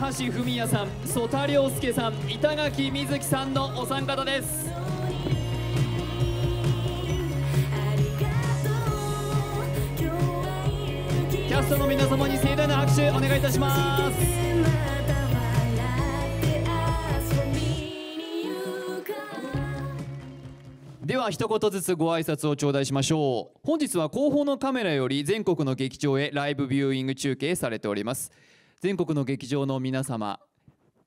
高橋文哉さん曽田涼介さん板垣瑞生さんのお三方ですキャストの皆様に盛大な拍手お願いいたしますでは一言ずつご挨拶を頂戴しましょう本日は後方のカメラより全国の劇場へライブビューイング中継されております全国の劇場の皆様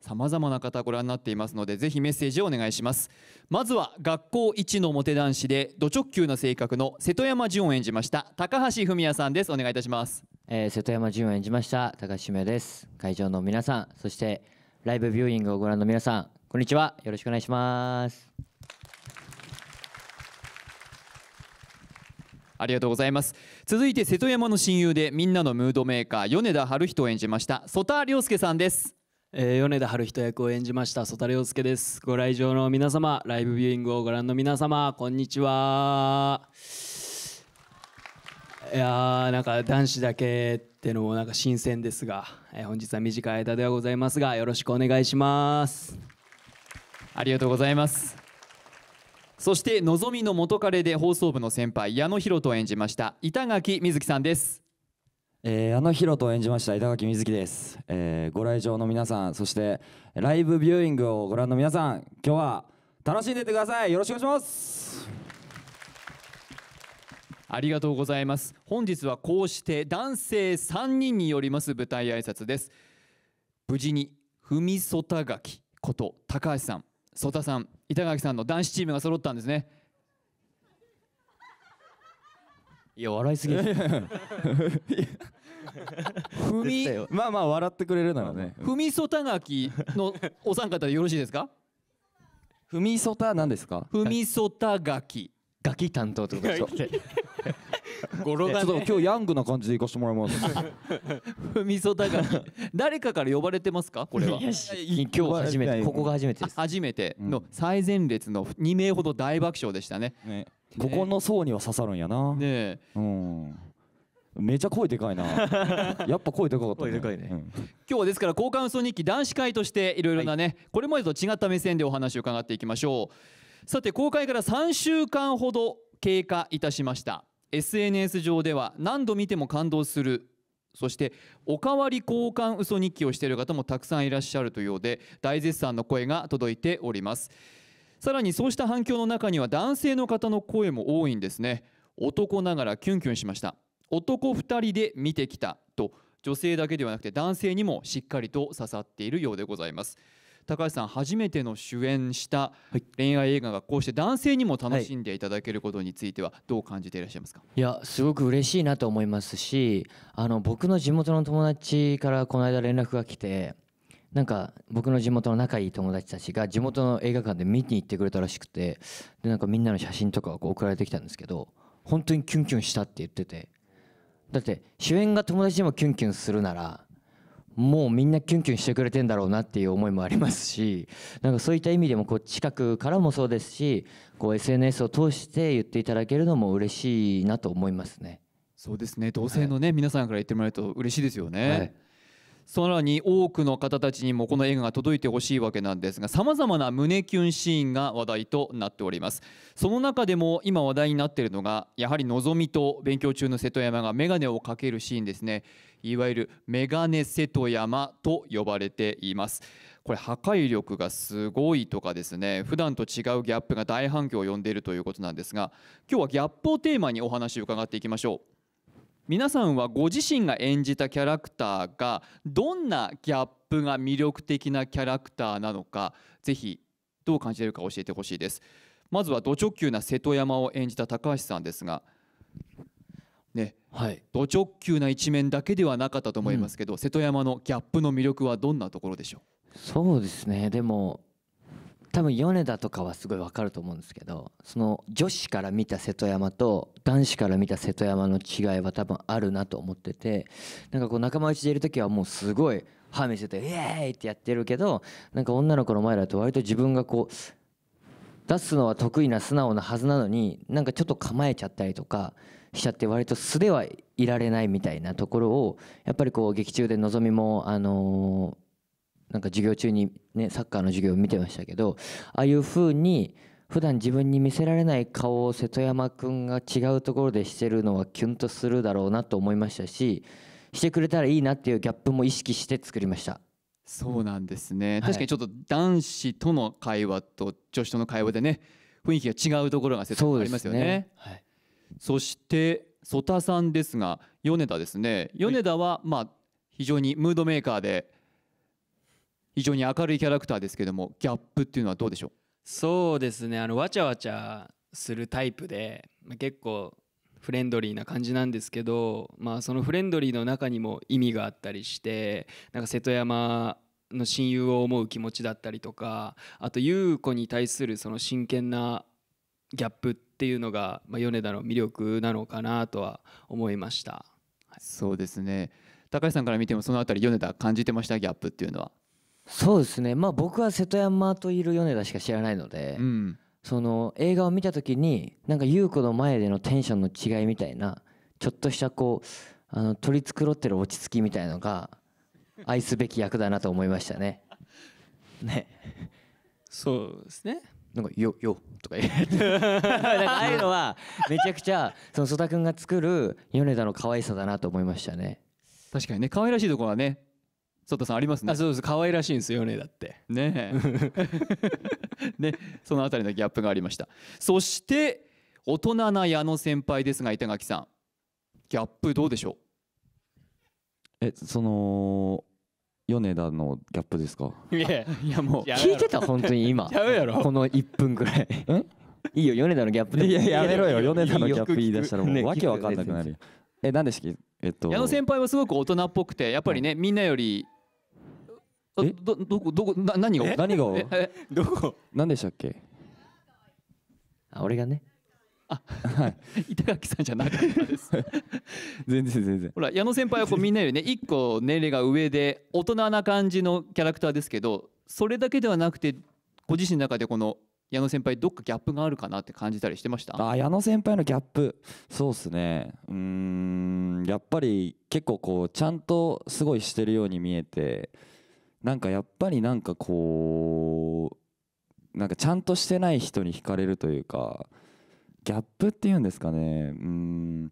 さまざまな方ご覧になっていますのでぜひメッセージをお願いしますまずは学校一のモテ男子でド直球な性格の瀬戸山純を演じました高橋文也さんですお願いいたします、えー、瀬戸山純を演じました高橋文也です会場の皆さんそしてライブビューイングをご覧の皆さんこんにちはよろしくお願いしますありがとうございます続いて瀬戸山の親友でみんなのムードメーカー米田晴人を演じました曽田亮介さんです、えー、米田晴人役を演じました曽田亮介ですご来場の皆様ライブビューイングをご覧の皆様こんにちはいやなんか男子だけってのもなんか新鮮ですが、えー、本日は短い間ではございますがよろしくお願いしますありがとうございますそしてのぞみの元彼で放送部の先輩矢野博人を演じました板垣瑞希さんですえー、矢野博人を演じました板垣瑞希です、えー、ご来場の皆さんそしてライブビューイングをご覧の皆さん今日は楽しんでてくださいよろしくお願いしますありがとうございます本日はこうして男性3人によります舞台挨拶です無事に文曽田垣こと高橋さん曽田さん板垣さんの男子チームが揃ったんですねいや笑いすぎ ふみまあまあ笑ってくれるならねふみそたがきのお三方でよろしいですかふみそたなんですかふみそたがきがき担当ってことでしょ 語呂が、ね、ちょっと今日ヤングな感じで行かしてもらいます。ふみそだが誰かから呼ばれてますかこれは。今日初めてここが初めてです。初めての最前列の2名ほど大爆笑でしたね。ここの層には刺さるんやな。ねうん。めちゃ声でかいな やっぱ声でかかった、ね、声でかいね、うん、今日はですから交換運送日記男子会としていろいろなね、はい、これまでと違った目線でお話を伺っていきましょうさて公開から3週間ほど経過いたしました SNS 上では何度見ても感動するそしておかわり交換嘘日記をしている方もたくさんいらっしゃるというようで大絶賛の声が届いておりますさらにそうした反響の中には男性の方の声も多いんですね男ながらキュンキュンしました男2人で見てきたと女性だけではなくて男性にもしっかりと刺さっているようでございます高橋さん初めての主演した恋愛映画がこうして男性にも楽しんでいただけることについてはどう感じていらっしゃいますか、いや、やすごく嬉しいなと思いますしあの僕の地元の友達からこの間連絡が来てなんか僕の地元の仲いい友達たちが地元の映画館で見に行ってくれたらしくてでなんかみんなの写真とかこう送られてきたんですけど本当にキュンキュンしたって言っててだって主演が友達でもキュンキュンするならもうみんなキュンキュンしてくれてんだろうなっていう思いもありますしなんかそういった意味でもこう近くからもそうですしこう SNS を通して言っていただけるのも嬉しいなと思いますね。そうですね同性のね、はい、皆さんから言ってもらえると嬉しいですよね。はいさらに多くの方たちにもこの映画が届いてほしいわけなんですがさまざまな胸キュンシーンが話題となっておりますその中でも今話題になっているのがやはりのぞみと勉強中の瀬戸山が眼鏡をかけるシーンですねいわゆるメガネ瀬戸山と呼ばれていますこれ破壊力がすごいとかですね普段と違うギャップが大反響を呼んでいるということなんですが今日はギャップをテーマにお話を伺っていきましょう皆さんはご自身が演じたキャラクターがどんなギャップが魅力的なキャラクターなのかぜひどう感じているか教えてほしいですまずはド直球な瀬戸山を演じた高橋さんですがはい、ド直球な一面だけではなかったと思いますけど、うん、瀬戸山のギャップの魅力はどんなところでしょうそうですねでも多分米田とかはすごいわかると思うんですけどその女子から見た瀬戸山と男子から見た瀬戸山の違いは多分あるなと思っててなんかこう仲間内でいる時はもうすごい歯見せて「イエーイ!」ってやってるけどなんか女の子の前だと割と自分がこう出すのは得意な素直なはずなのになんかちょっと構えちゃったりとか者って割と素ではいられないみたいなところをやっぱりこう劇中でのぞみもあのなんか授業中にねサッカーの授業を見てましたけどああいう風に普段自分に見せられない顔を瀬戸山君が違うところでしてるのはキュンとするだろうなと思いましたししてくれたらいいなっていうギャップも意識して作りましたそうなんですね、確かにちょっと男子との会話と女子との会話でね雰囲気が違うところが瀬戸ありますよね、ね、はいそして曽田さんですが米田ですね米田はまあ非常にムードメーカーで非常に明るいキャラクターですけどもギャップっていうのはどうでしょうそうですねあのわちゃわちゃするタイプで結構フレンドリーな感じなんですけど、まあ、そのフレンドリーの中にも意味があったりしてなんか瀬戸山の親友を思う気持ちだったりとかあと優子に対するその真剣なギャップってっていうのが、まあ、米田の魅力なのかなとは思いました、はい、そうですね高橋さんから見てもそのあたり米田感じてましたギャップっていうのはそうですねまあ僕は瀬戸山といる米田しか知らないので、うん、その映画を見た時になんか優子の前でのテンションの違いみたいなちょっとしたこうあの取り繕ってる落ち着きみたいのが愛すべき役だなと思いましたね。ね。そうですね。なんか「よよ」とか言ってああいうのはめちゃくちゃその曽田君が作る米田の可愛さだなと思いましたね確かにね可愛らしいところはね曽田さんありますねあそうです可愛らしいんですよ米田ってね ねそのあたりのギャップがありましたそして大人な矢野先輩ですが板垣さんギャップどうでしょうえその米田のギャップですかいやいやもう聞いてた本当に今やめやろこの1分ぐらいいいよ米田のギャップいややめろよ米田のギャップ言い出したらもうわけわかんなくなるよえ何でしたっけえっと矢野先輩はすごく大人っぽくてやっぱりねみんなよりえどどこどこな何が何がどこ何でしたっけあ俺がねあ、はい、板垣さんじゃなかったです 全然全然ほら矢野先輩はこうみんなよりね一個年齢が上で大人な感じのキャラクターですけどそれだけではなくてご自身の中でこの矢野先輩どっかギャップがあるかなって感じたりしてましたあ矢野先輩のギャップそうっすねうんやっぱり結構こうちゃんとすごいしてるように見えてなんかやっぱりなんかこうなんかちゃんとしてない人に惹かれるというかギャップっていうんですかねうん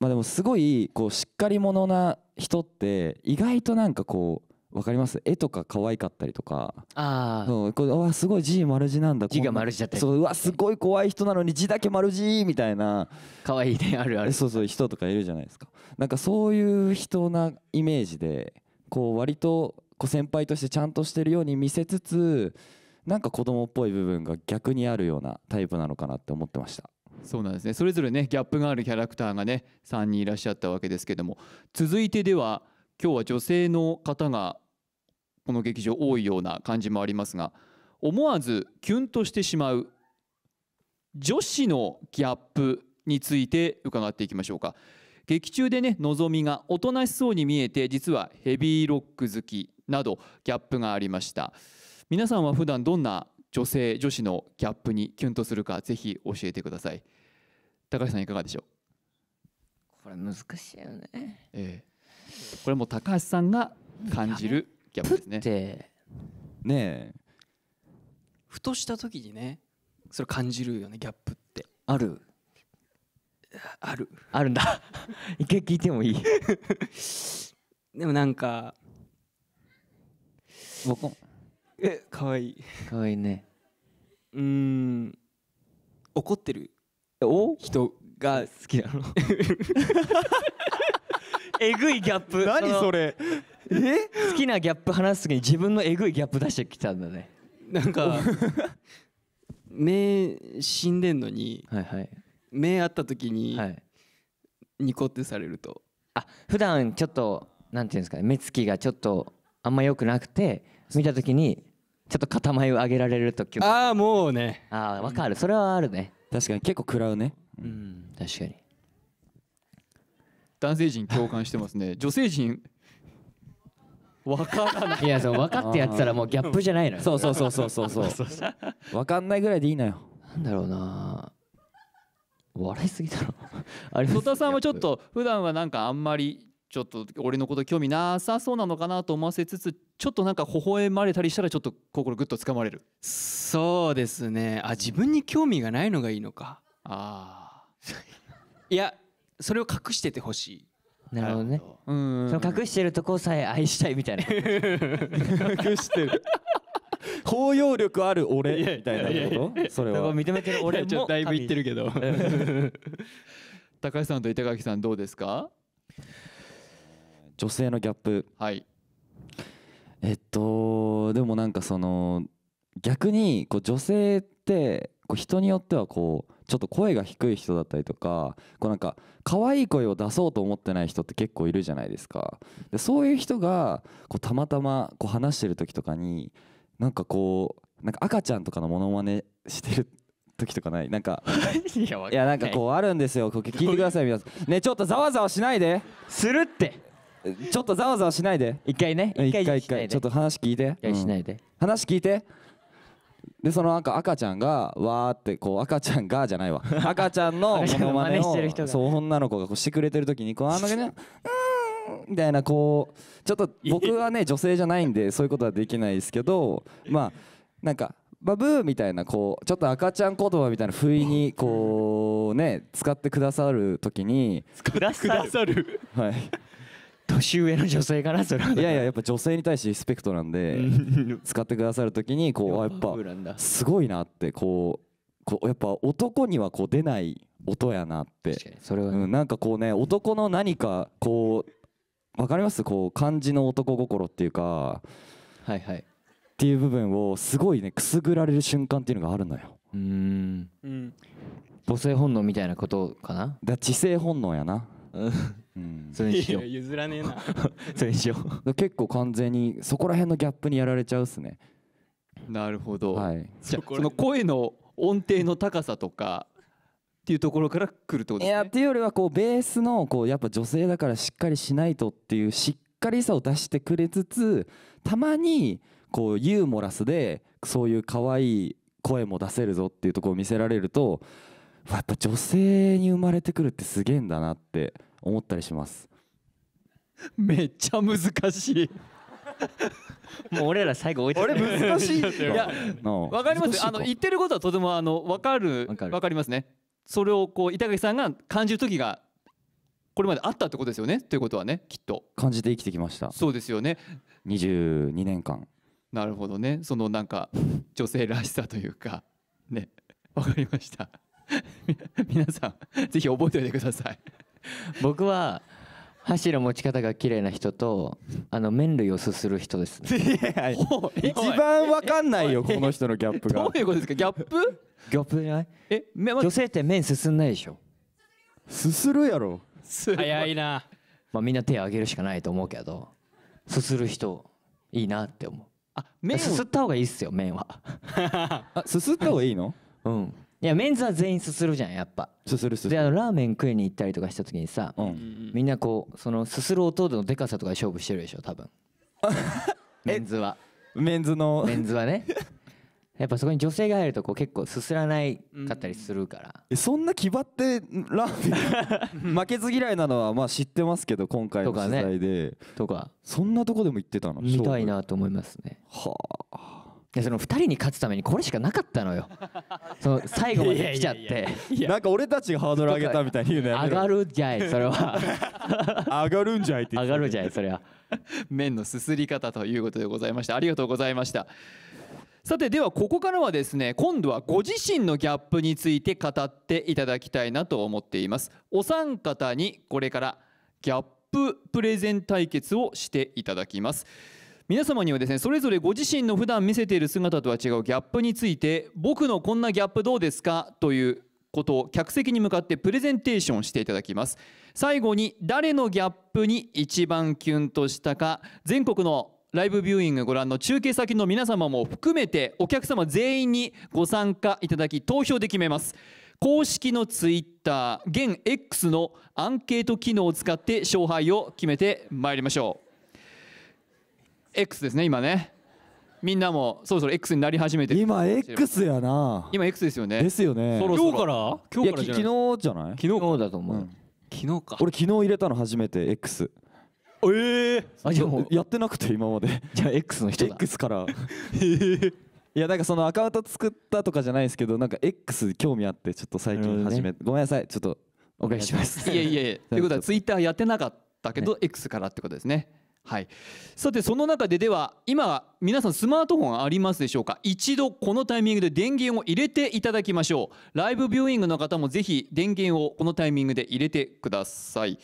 まあでもすごいこうしっかり者な人って意外となんかこう分かります絵とか可愛かったりとかあそうこれわすごい字丸字なんだ字が丸字だったりそううわすごい怖い人なのに字だけ丸字みたいな可愛いねあるあるそうそう人とかいるじゃないですかなんかそういう人なイメージでこう割とこう先輩としてちゃんとしてるように見せつつなんか子供っぽい部分が逆にあるようなタイプなのかなって思ってましたそうなんですねそれぞれねギャップがあるキャラクターがね3人いらっしゃったわけですけども続いてでは今日は女性の方がこの劇場多いような感じもありますが思わずキュンとしてしまう女子のギャップについて伺っていきましょうか劇中でねのぞみがおとなしそうに見えて実はヘビーロック好きなどギャップがありました皆さんは普段どんな女性女子のギャップにキュンとするかぜひ教えてください高橋さんいかがでしょうこれ難しいよねええこれも高橋さんが感じるギャップですねってねえふとした時にねそれ感じるよねギャップってあるあるあるんだ 一回聞いてもいい でもなんか僕もえ可愛い可愛いねうん怒ってるお人が好きなの えぐいギャップ何それえ好きなギャップ話す時に自分のえぐいギャップ出してきたんだねなんか目死んでんのに、はいはい、目合った時に、はい、ニコってされるとあ普段ちょっとなんていうんですかね目つきがちょっとあんまよくなくて見た時にちょっと片前を上げられるときああもうねああ分かるそれはあるね確かに結構食らうねうん確かに男性陣共感してますね 女性陣分からないいやそ分かってやってたらもうギャップじゃないのよそうそうそうそうそうそう分 かんないぐらいでいいのよなんだろうな笑いすぎだろあれ戸田さんはちょっと普段はなんかあんまりちょっと俺のこと興味なさそうなのかなと思わせつつちょっとなんか微笑まれたりしたらちょっと心ぐっとつかまれるそうですねあ自分に興味がないのがいいのかああいやそれを隠しててほしいなるほどねうん、その隠してるとこさえ愛したいみたいな隠してる包容力ある俺みたいなことそれは認めてる俺もだいぶ言ってるけど 高橋さんと板垣さんどうですか女性のギャップはいえっとでもなんかその逆にこう女性ってこう人によってはこうちょっと声が低い人だったりとかこうなんか可愛い声を出そうと思ってない人って結構いるじゃないですかでそういう人がこうたまたまこう話してる時とかになんかこうなんか赤ちゃんとかのモノマネしてる 時とかないなんかいやなんかこうあるんですよ聞いてください皆さんねちょっとざわざわしないでするってちょっとざわざわしないで一回ね一回一回ちょっと話聞いて一回しないで、うん、話聞いてでそのなんか赤ちゃんがわーってこう赤ちゃんがじゃないわ 赤ちゃんのモノマネをそう女の子がこうしてくれてる時にこうあ んなねみたいなこうちょっと 僕はね女性じゃないんでそういうことはできないですけどまあなんかバブーみたいなこうちょっと赤ちゃん言葉みたいな不意にこうね使ってくださる時にくださるはい年上の女性かなそれいやいややっぱ女性に対してリスペクトなんで使ってくださる時にこうやっぱすごいなってこうこうやっぱ男にはこう出ない音やなってそれは、うん、なんかこうね男の何かこうわかりますこう漢字の男心っていうかはいはいっていう部分をすごいねくすぐられる瞬間っていうのがあるのようん、うん、母性本能みたいなことかなだ知性本能やなうん、それにしよう譲らねえな それにしよう結構完全にそこら辺のギャップにやられちゃうっすねなるほど、はい、じゃその声の音程の高さとかっていうところからくるってことですねいやっていうよりはこうベースのこうやっぱ女性だからしっかりしないとっていうしっかりさを出してくれつつたまにこうユーモラスでそういう可愛い声も出せるぞっていうところを見せられるとやっぱ女性に生まれてくるってすげえんだなって思ったりしますめっちゃ難しい もう俺ら最後置いて俺難しいいやわかりますあの言ってることはとてもあのわかるわかりますねそれをこう板垣さんが感じる時がこれまであったってことですよねということはねきっと感じて生きてきましたそうですよね22年間なるほどねそのなんか女性らしさというかねわかりました 皆さんぜひ覚えておいてください 僕は箸の持ち方が綺麗な人とあの麺類をすする人です、ね、一番わかんないよこの人のギャップがどういうことですかギャップギャップじゃないえ、ま、女性って麺すすんないでしょすするやろ早いなまあみんな手を挙げるしかないと思うけどすする人いいなって思うあ麺すすった方がいいっすよ麺はあすすった方がいいのうんいやメンズは全員すするじゃんやっぱすするすするであのラーメン食いに行ったりとかした時にさ、うん、みんなこうそのすする音のでかさとかで勝負してるでしょ多分 メンズはメンズのメンズはね やっぱそこに女性が入るとこう結構すすらないかったりするから、うん、そんな気張ってラーメン 負けず嫌いなのはまあ知ってますけど今回の取材でとか,、ね、とかそんなとこでも行ってたの見たいなと思いますねはあやその2人に勝つためにこれしかなかったのよ その最後まで来ちゃってなんか俺たちがハードル上げたみたいに言うね上がるんじゃいそれは 上がるんじゃいって上がるんじゃいそれは麺のすすり方ということでございましたありがとうございましたさてではここからはですね今度はご自身のギャップについて語っていただきたいなと思っていますお三方にこれからギャッププレゼン対決をしていただきます皆様にはですねそれぞれご自身の普段見せている姿とは違うギャップについて僕のこんなギャップどうですかということを客席に向かってプレゼンテーションしていただきます最後に誰のギャップに一番キュンとしたか全国のライブビューイングご覧の中継先の皆様も含めてお客様全員にご参加いただき投票で決めます公式のツイッター現 X のアンケート機能を使って勝敗を決めてまいりましょう X ですね今ねみんなもそろそろ X になり始めてる今 X やな今 X ですよねですよねそろそろ今日から今日からじゃない昨日じゃない昨日だと思う、うん、昨日か俺昨日入れたの初めて X ええー、あでもやってなくて今までじゃあ X の人だ X から えいやなんかそのアカウント作ったとかじゃないですけどなんか X 興味あってちょっと最近始め、ね、ごめんなさいちょっとお願いしますいやいやいや ということはツイッターやってなかったけど、X からってことですねはい、さてその中ででは今皆さんスマートフォンありますでしょうか一度このタイミングで電源を入れていただきましょうライブビューイングの方もぜひ電源をこのタイミングで入れてください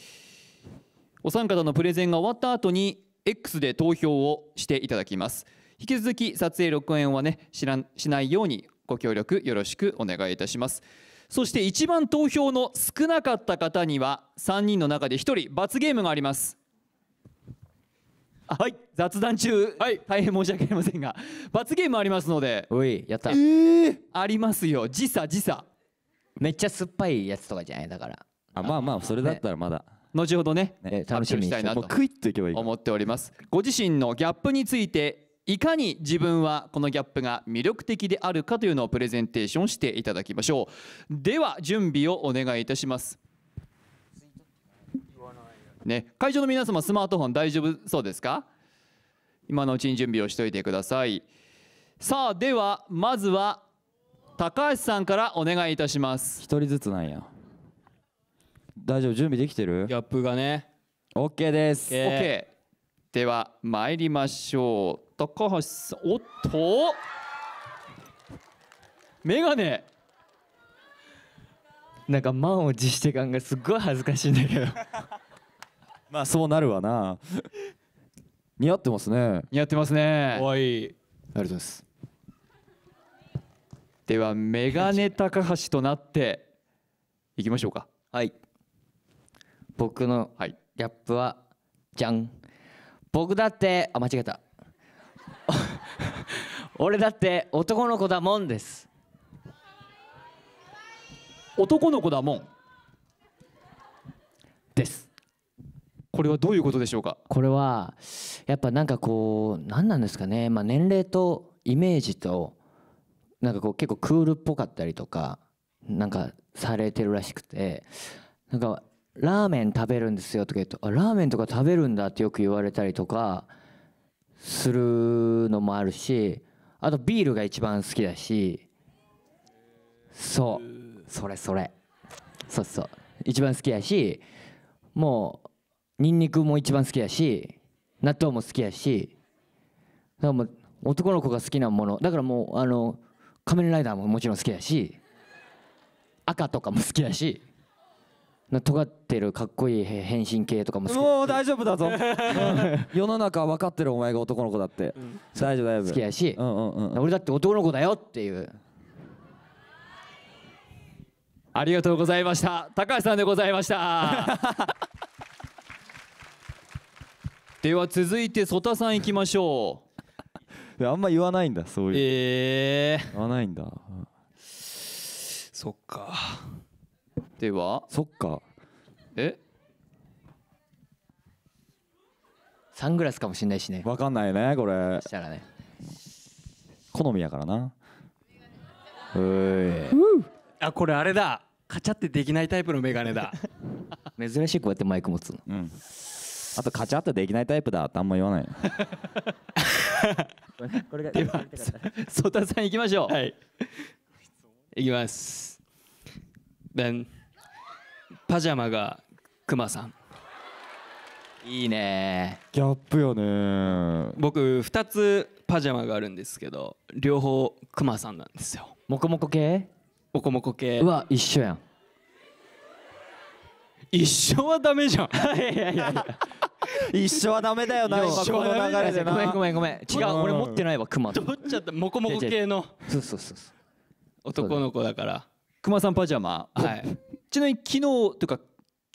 お三方のプレゼンが終わった後に X で投票をしていただきます引き続き撮影録音はねしらんしないようにご協力よろしくお願いいたしますそして一番投票の少なかった方には3人の中で1人罰ゲームがありますはい雑談中、はい、大変申し訳ありませんが罰ゲームありますのでおいやった、えー、ありますよ時差時差めっちゃ酸っぱいやつとかじゃないだからあまあまあそれだったらまだ、ね、後ほどねね楽しみにしたいなとクイッといけばいい思っておりますご自身のギャップについていかに自分はこのギャップが魅力的であるかというのをプレゼンテーションしていただきましょうでは準備をお願いいたしますね会場の皆様スマートフォン大丈夫そうですか今のうちに準備をしておいてくださいさあではまずは高橋さんからお願いいたします一人ずつなんや大丈夫準備できてるギャップがね OK です OK では参りましょう高橋さんおっと眼鏡なんか満を持して感がすっごい恥ずかしいんだけどまあそうなるわな似合ってますね似合ってますねおいありがとうございますではメガネ高橋となっていきましょうかはい僕のギャップは、はい、じゃん僕だってあ間違えた 俺だって男の子だもんです男の子だもんですこれはどういうことでしょうかこれはやっぱなんかこう何なんですかね、まあ、年齢とイメージとなんかこう結構クールっぽかったりとかなんかされてるらしくてなんかラーメン食べるんですよとか言うとあラーメンとか食べるんだってよく言われたりとかするのもあるしあとビールが一番好きだしそうそれそれそうそう一番好きやしもうニンニクも一番好きやし納豆も好きやしだからもう男の子が好きなものだからもうあの仮面ライダーももちろん好きやし赤とかも好きやし尖ってるかっこいい変身系とかも好きもう大丈夫だぞ 世の中分かってるお前が男の子だって、うん、大丈夫大丈夫好きやし、うんうんうん、俺だって男の子だよっていうありがとうございました高橋さんでございました では続いて曽田さんいきましょうあんま言わないんだそういうええー、言わないんだ、うん、そっかではそっかえサングラスかもしれないしねわかんないねこれしたらね好みやからなあこれあれだカチャってできないタイプのメガネだ 珍しいこうやってマイク持つの、うんあとカチャッとできないタイプだってあんま言わないこれがでは曽田さんいきましょうはいいきますベン、パジャマがクマさんいいねギャップよね僕2つパジャマがあるんですけど両方クマさんなんですよもこもこ系もコモコ系うわ一緒やん一緒はダメじゃん いやいやいや 一緒はダメだよな今この流れでなごめんごめんごめん違う俺持ってないわクマ取っちゃった モコモコ系のそうそうそう男の子だからクマさんパジャマはいちなみに昨日とか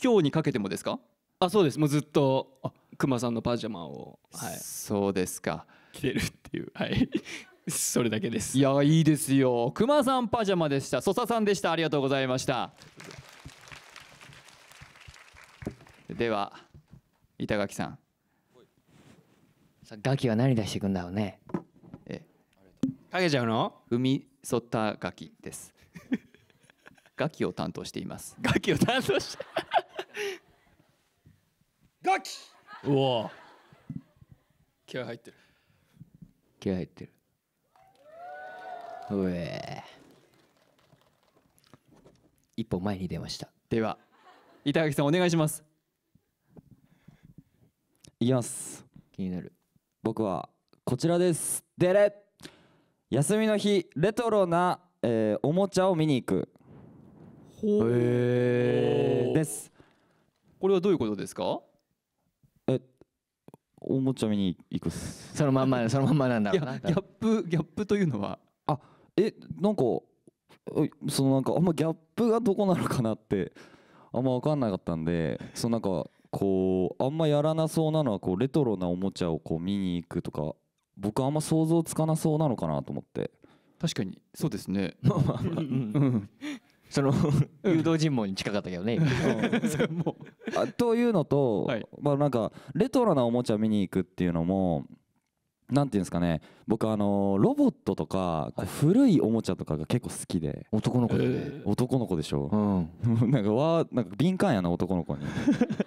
今日にかけてもですかあそうですもうずっとクマさんのパジャマをはいそうですか着てるっていうはい それだけですいやいいですよくまさんパジャマでした土佐さんでしたありがとうございましたでは板垣さんさガキは何出してくんだろうねえかけちゃうの踏みそったガキです ガキを担当していますガキを担当して ガキうわ気合入ってる気合入ってるうえ一歩前に出ましたでは板垣さんお願いしますいきます気になる僕はこちらですでれ休みの日レトロな、えー、おもちゃを見に行くほう、えですこれはどういうことですかえおもちゃ見に行くっすそのまんまそのまんまなんだギャップギャップというのはあえなんかそのなんかあんまギャップがどこなのかなってあんま分かんなかったんでそのなんかこうあんまやらなそうなのはこうレトロなおもちゃをこう見に行くとか僕あんま想像つかなそうなのかなと思って確かにそうですね その 誘導尋問に近かったけどね というのと、はい、まあなんかレトロなおもちゃ見に行くっていうのもなんていうんですかね僕あのロボットとか古いおもちゃとかが結構好きで男の子で、男の子でしょ、うん、なんかわなんか敏感やな男の子に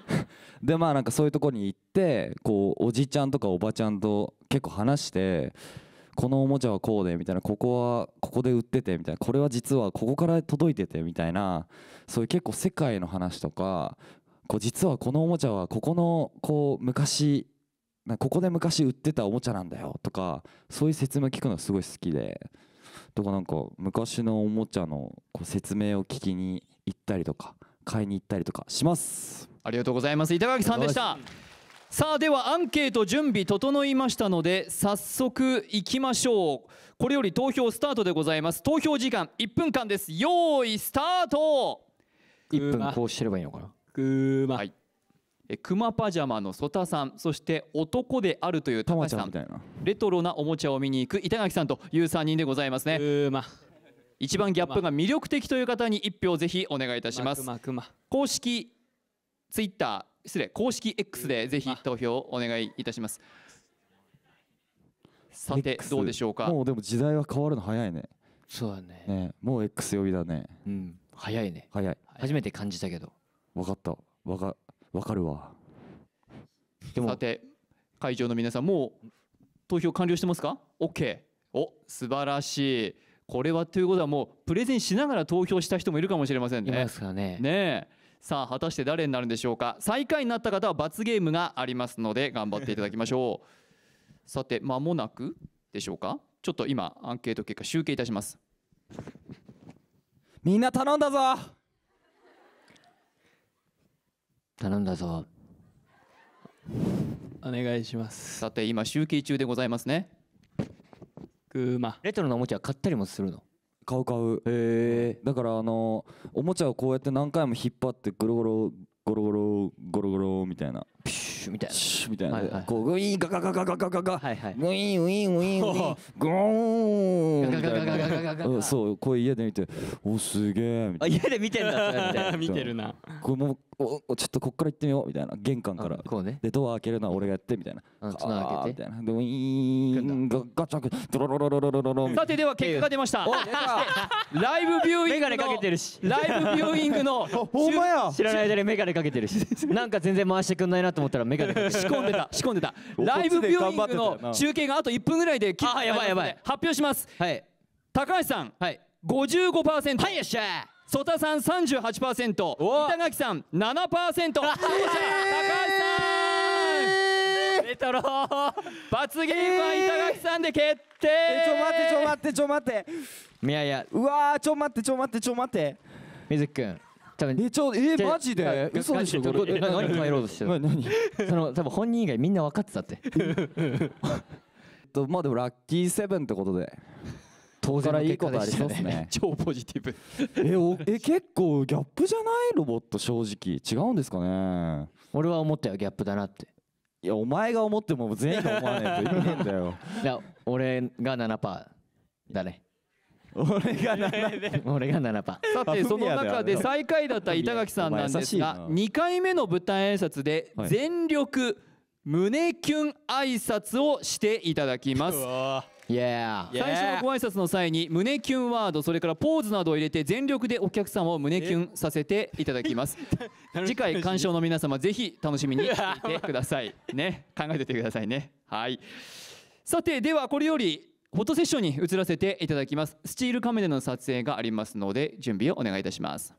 でまあなんかそういうとこに行ってこうおじちゃんとかおばちゃんと結構話してこのおもちゃはこうでみたいなここはここで売っててみたいなこれは実はここから届いててみたいなそういう結構世界の話とかこう実はこのおもちゃはここのこう昔ここで昔売ってたおもちゃなんだよとかそういう説明聞くのすごい好きでとかなんか昔のおもちゃのこう説明を聞きに行ったりとか買いに行ったりとかしますありがとうございます板垣さんでしたさあではアンケート準備整いましたので早速いきましょうこれより投票スタートでございます投票時間1分間です用意スタート1分こうしてればいいのかなくーま、はいクマパジャマのソタさんそして男であるという高橋さんレトロなおもちゃを見に行く板垣さんという3人でございますね一番ギャップが魅力的という方に1票ぜひお願いいたします公式ツイッター失礼公式 X でぜひ投票をお願いいたしますさてどうでしょうかもうでも時代は変わるの早いねそうだねねもう X 呼びだねうん早いね早い初めて感じたけど分かった分かったわかるわでもさて会場の皆さんもう投票完了してますか ?OK お素晴らしいこれはということはもうプレゼンしながら投票した人もいるかもしれませんねいますかねねえさあ果たして誰になるんでしょうか最下位になった方は罰ゲームがありますので頑張っていただきましょう さて間もなくでしょうかちょっと今アンケート結果集計いたしますみんな頼んだぞ頼んだぞお願いしますさて今集計中でございますねクマレトロのおもちゃ買ったりもするの買う買うえー、だからあのおもちゃをこうやって何回も引っ張ってゴロゴロゴロゴロゴロゴロみたいなピューみたいな。みたいな、はいはいこうグイーンガガガガガガガガ、はいはいグイーンウイーンウィーンウイーンゴーンみたいガガガガガガガな。ガうんそうこう家で見ておすげえみたあい家で見てんだみたいな見てるなこれもうおちょっとこっから行ってみようみたいな玄関からこうねでドア開けるのは俺がやってみたいな。うん開けてみたいな。でウィーンガガチャンドロロロロロロロロさてでは結果が出ましたライブビューイング眼鏡かけてるしライブビューイングのほんまや知らない間に眼鏡かけてるしなんか全然回してくんないなと思ったらメガネ仕込んでた 仕込んでたライブビューイングの中継があと1分ぐらいであやばいやばい発表しますはい高橋さんはい55%はいよっしゃ曽田さん38%板垣さん7%勝者高橋さんレトロ罰ゲームは板垣さんで決定えちょ待ってちょ待ってちょ待っていやいやうわちょ待ってちょ待ってちょ待って水木く多分えちょえマジで嘘でしょこれ何ろうとしてる 何 その多分本人以外みんな分かってたって とまあでもラッキーセブンってことで当然いいことありますね超ポジティブえおえ結構ギャップじゃないロボット正直違うんですかね俺は思ったよギャップだなっていやお前が思っても全員が思わないといけないんだよいや俺が7%だね俺が7 俺がさてその中で最下位だった板垣さんなんですが2回目の舞台挨拶で全力胸キュン挨拶をしていただきますいや、yeah. 最初のご挨拶の際に胸キュンワードそれからポーズなどを入れて全力でお客様を胸キュンさせていただきます 次回鑑賞の皆様ぜひ楽しみにしていてくださいね考えててくださいねはいさてではこれよりフォトセッションに移らせていただきますスチールカメラの撮影がありますので準備をお願いいたします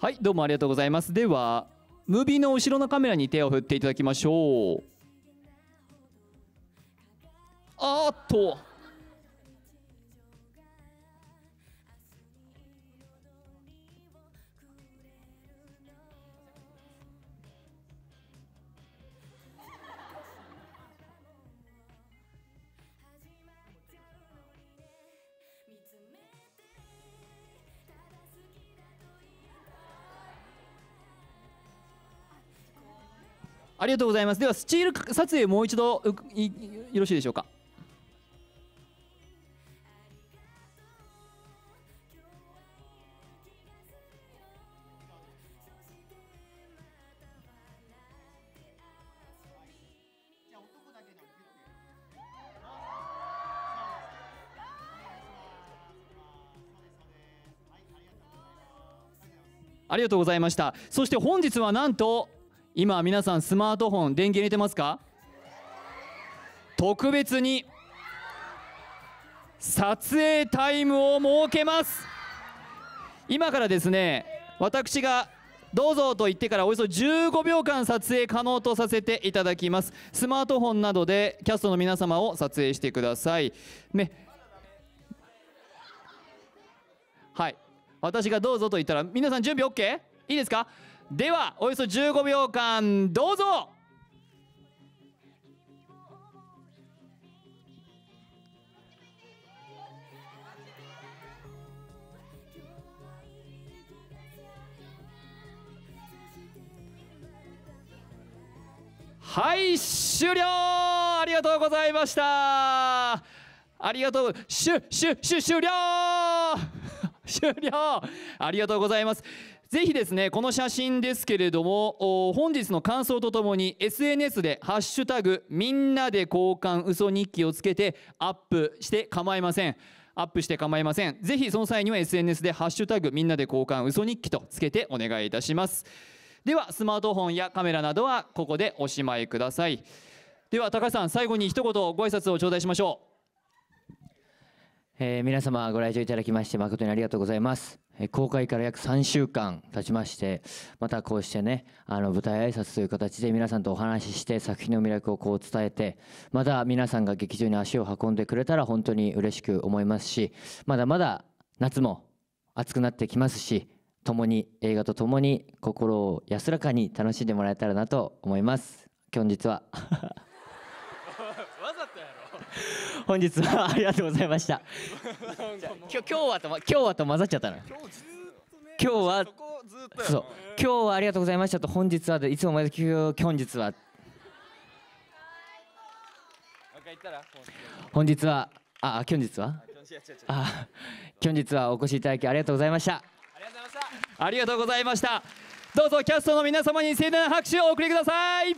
はいどうもありがとうございますではムービーの後ろのカメラに手を振っていただきましょうあっとありがとうございますではスチール撮影もう一度よろしいでしょうかありがとうございましたそして本日はなんと今皆さんスマートフォン電源入れてますか特別に撮影タイムを設けます今からですね私がどうぞと言ってからおよそ15秒間撮影可能とさせていただきますスマートフォンなどでキャストの皆様を撮影してくださいねはい私がどうぞと言ったら皆さん準備 OK? いいですかではおよそ15秒間どうぞはい終了ありがとうございましたありがとうしししゅゅゅ終了 終了ありがとうございますぜひですねこの写真ですけれども本日の感想とともに SNS で「ハッシュタグみんなで交換嘘日記」をつけてアップして構いませんアップして構いませんぜひその際には SNS で「ハッシュタグみんなで交換嘘日記」とつけてお願いいたしますではスマートフォンやカメラなどはここでおしまいくださいでは高橋さん最後に一言ご挨拶を頂戴しましょうえー、皆様ご来場いただきまして誠にありがとうございます、えー、公開から約3週間経ちましてまたこうしてねあの舞台挨拶という形で皆さんとお話しして作品の魅力をこう伝えてまた皆さんが劇場に足を運んでくれたら本当に嬉しく思いますしまだまだ夏も暑くなってきますし共に映画と共に心を安らかに楽しんでもらえたらなと思います今日は本日はありがとうございました 今日はと今日はと混ざっちゃったな今日はそう今日はありがとうございましたと本日はでいつも毎月本日は本日はあ今日はあ今日はお越しいただきありがとうございましたありがとうございましたどうぞキャストの皆様に盛大な拍手をお送りください